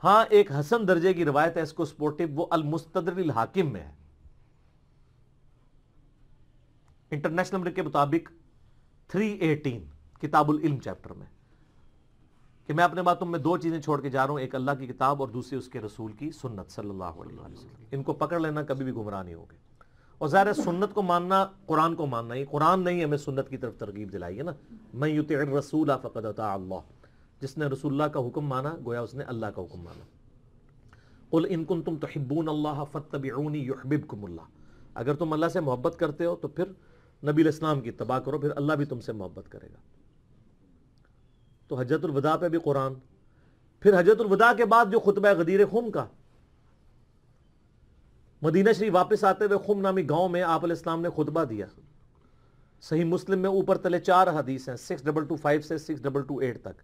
ہاں ایک حسن درجے کی روایت ہے اس کو سپورٹ وہ المستدر الحاکم میں ہے انٹرنیشنل نمبر کے مطابق 318 کتاب العلم چیپٹر میں کہ میں اپنے باتوں تم میں دو چیزیں چھوڑ کے جا رہا ہوں ایک اللہ کی کتاب اور دوسری اس کے رسول کی سنت صلی اللہ علیہ وسلم ان کو پکڑ لینا کبھی بھی گمراہ نہیں ہوگی اور ظاہر ہے سنت کو ماننا قرآن کو ماننا ہی قرآن نہیں ہمیں سنت کی طرف ترغیب دلائی ہے نا میں یوتر رسول فقد اطاع اللہ جس نے رسول اللہ کا حکم مانا گویا اس نے اللہ کا حکم مانا ال انکن تم تحبون اللہ فتبی یحببکم اللہ اگر تم اللہ سے محبت کرتے ہو تو پھر نبی الاسلام کی تباہ کرو پھر اللہ بھی تم سے محبت کرے گا تو حجت الوداع پہ بھی قرآن پھر حجرت الوداع کے بعد جو خطبہ غدیر خم کا مدینہ شریف واپس آتے ہوئے خم نامی گاؤں میں آپ علیہ السلام نے خطبہ دیا صحیح مسلم میں اوپر تلے چار حدیث ہیں six six double double two two five سے ایٹ تک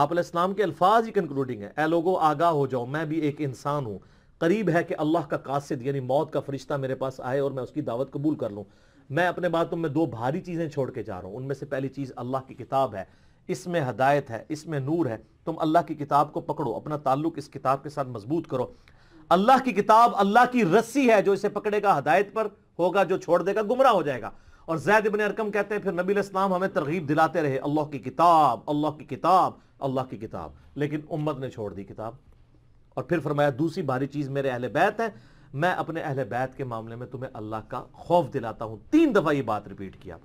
آپ علیہ السلام کے الفاظ ہی کنکلوڈنگ ہے ایک انسان ہوں قریب ہے کہ اللہ کا قاصد یعنی موت کا فرشتہ میرے پاس آئے اور میں اس کی دعوت قبول کر لوں میں اپنے باتوں میں دو بھاری چیزیں چھوڑ کے جا رہا ہوں ان میں سے پہلی چیز اللہ کی کتاب ہے اس میں ہدایت ہے اس میں نور ہے تم اللہ کی کتاب کو پکڑو اپنا تعلق اس کتاب کے ساتھ مضبوط کرو اللہ کی کتاب اللہ کی رسی ہے جو اسے پکڑے گا ہدایت پر ہوگا جو چھوڑ دے گا گمراہ ہو جائے گا اور زید ابن ارکم کہتے ہیں پھر نبی السلام ہمیں ترغیب دلاتے رہے اللہ کی کتاب اللہ کی کتاب اللہ کی کتاب لیکن امت نے چھوڑ دی کتاب اور پھر فرمایا دوسری بھاری چیز میرے اہل بیت ہے میں اپنے اہل بیت کے معاملے میں تمہیں اللہ کا خوف دلاتا ہوں تین دفعہ یہ بات ریپیٹ کیا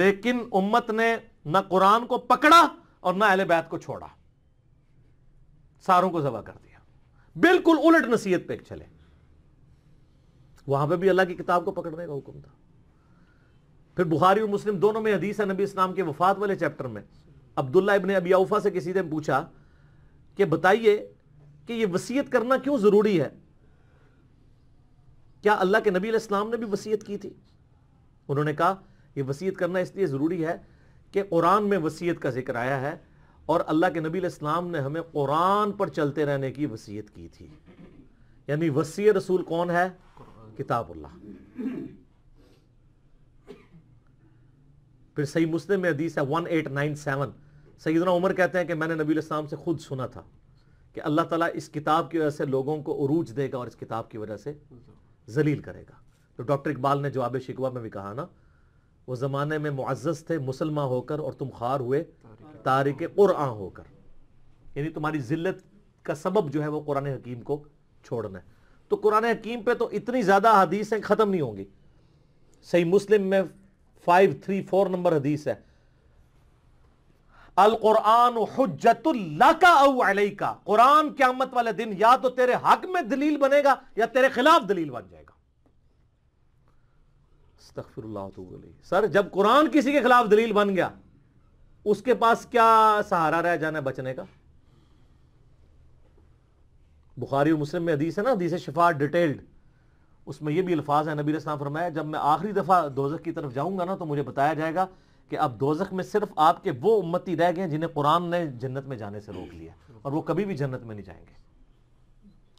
لیکن امت نے نہ قرآن کو پکڑا اور نہ اہل بیت کو چھوڑا ساروں کو ذبح کر دیا بالکل الٹ نصیحت پہ چلے وہاں پہ بھی اللہ کی کتاب کو پکڑنے کا حکم تھا پھر بخاری اور مسلم دونوں میں حدیث ہے نبی اسلام کے وفات والے چیپٹر میں عبداللہ ابن ابی اوفا سے کسی دن پوچھا کہ بتائیے کہ یہ وسیعت کرنا کیوں ضروری ہے کیا اللہ کے نبی علیہ السلام نے بھی وسیعت کی تھی انہوں نے کہا یہ وسیعت کرنا اس لیے ضروری ہے کہ قرآن میں وسیعت کا ذکر آیا ہے اور اللہ کے نبی علیہ السلام نے ہمیں قرآن پر چلتے رہنے کی وسیعت کی تھی یعنی وسیع رسول کون ہے کتاب اللہ پھر صحیح مسلم میں حدیث ہے سیدنا عمر کہتے ہیں کہ میں نے نبی علیہ السلام سے خود سنا تھا کہ اللہ تعالیٰ اس کتاب کی وجہ سے لوگوں کو عروج دے گا اور اس کتاب کی وجہ سے ذلیل کرے گا تو ڈاکٹر اقبال نے جواب شکوا میں بھی کہا نا وہ زمانے میں معزز تھے مسلمہ ہو کر اور تم خار ہوئے تارک قرآن ہو کر یعنی تمہاری ذلت کا سبب جو ہے وہ قرآن حکیم کو چھوڑنا ہے تو قرآن حکیم پہ تو اتنی زیادہ حدیثیں ختم نہیں ہوں گی صحیح مسلم میں فائیو تھری فور نمبر حدیث ہے القرآن حجت اللہ کا قرآن قیامت والے دن یا تو تیرے حق میں دلیل بنے گا یا تیرے خلاف دلیل بن جائے گا استغفر اللہ سر جب قرآن کسی کے خلاف دلیل بن گیا اس کے پاس کیا سہارا رہ جانا ہے بچنے کا بخاری مسلم میں حدیث ہے نا حدیث ڈیٹیلڈ اس میں یہ بھی الفاظ ہے نبی فرمایا جب میں آخری دفعہ دوزخ کی طرف جاؤں گا نا تو مجھے بتایا جائے گا کہ اب دوزخ میں صرف آپ کے وہ امتی رہ گئے ہیں جنہیں قرآن نے جنت میں جانے سے روک لیا اور وہ کبھی بھی جنت میں نہیں جائیں گے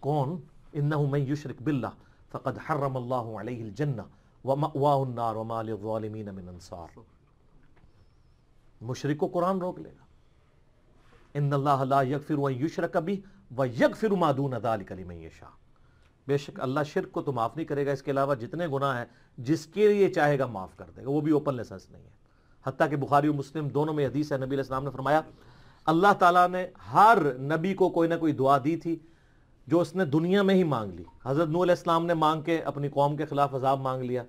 کون میں یشرک باللہ فقد حرم اللہ علیہ الجنہ مشرق کو قرآن روک لے گا ان اللہ لا یغفر و یشرک کبھی و یغفر ما دون عل لمن یشاء بے شک اللہ شرک کو تو معاف نہیں کرے گا اس کے علاوہ جتنے گناہ ہیں جس کے لیے چاہے گا معاف کر دے گا وہ بھی اوپن لیسنس نہیں ہے حتیٰ کہ بخاری و مسلم دونوں میں حدیث ہے نبی علیہ السلام نے فرمایا اللہ تعالیٰ نے ہر نبی کو کوئی نہ کوئی دعا دی تھی جو اس نے دنیا میں ہی مانگ لی حضرت نو علیہ السلام نے مانگ کے اپنی قوم کے خلاف عذاب مانگ لیا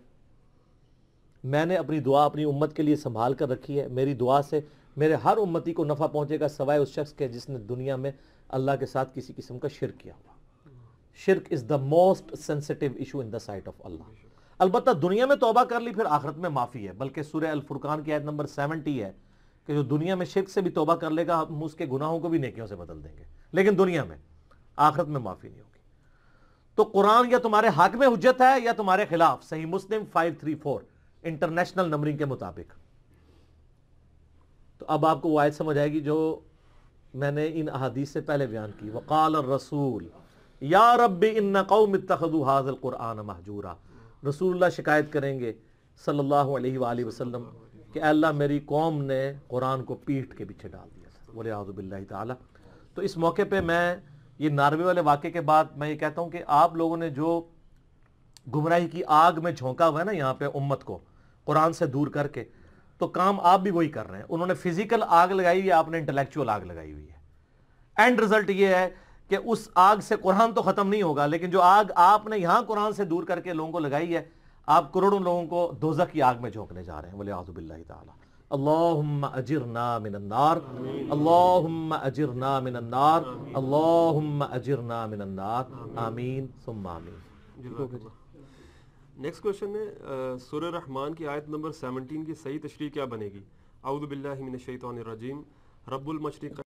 میں نے اپنی دعا اپنی امت کے لیے سنبھال کر رکھی ہے میری دعا سے میرے ہر امتی کو نفع پہنچے گا سوائے اس شخص کے جس نے دنیا میں اللہ کے ساتھ کسی قسم کا شرک کیا ہوا شرک is the most sensitive issue in the sight of اللہ البتہ دنیا میں توبہ کر لی پھر آخرت میں معافی ہے بلکہ سورہ الفرقان کی عید نمبر سیونٹی ہے کہ جو دنیا میں شرک سے بھی توبہ کر لے گا ہم اس کے گناہوں کو بھی نیکیوں سے بدل دیں گے لیکن دنیا میں آخرت میں معافی نہیں ہوگی تو قرآن یا تمہارے حق میں حجت ہے یا تمہارے خلاف صحیح مسلم five three four international numbering کے مطابق تو اب آپ کو وہ آیت سمجھ آئے گی جو میں نے ان احادیث سے پہلے بیان کی وقال الرسول یا رب ان قوم اتخذوا قرآن محجور محجورا رسول اللہ شکایت کریں گے صلی اللہ علیہ وآلہ وسلم کہ اے اللہ میری قوم نے قرآن کو پیٹھ کے پیچھے ڈال دیا تھا تعالیٰ تو اس موقع پہ میں یہ ناروے والے واقعے کے بعد میں یہ کہتا ہوں کہ آپ لوگوں نے جو گمراہی کی آگ میں جھونکا ہوا ہے نا یہاں پہ امت کو قرآن سے دور کر کے تو کام آپ بھی وہی کر رہے ہیں انہوں نے فزیکل آگ لگائی ہوئی ہے آپ نے انٹلیکچول آگ لگائی ہوئی ہے اینڈ رزلٹ یہ ہے کہ اس آگ سے قرآن تو ختم نہیں ہوگا لیکن جو آگ آپ نے یہاں قرآن سے دور کر کے لوگوں کو لگائی ہے آپ کروڑوں لوگوں کو دوزہ کی آگ میں جھونکنے جا رہے ہیں ولی آزب اللہ تعالیٰ اللہم اجرنا من النار اللہم اجرنا من النار اللہم اجرنا من النار آمین ثم آمین نیکسٹ کوشچن سورہ رحمان کی آیت نمبر سیونٹین کی صحیح تشریح کیا بنے گی اعوذ باللہ من الشیطان الرجیم رب المشرق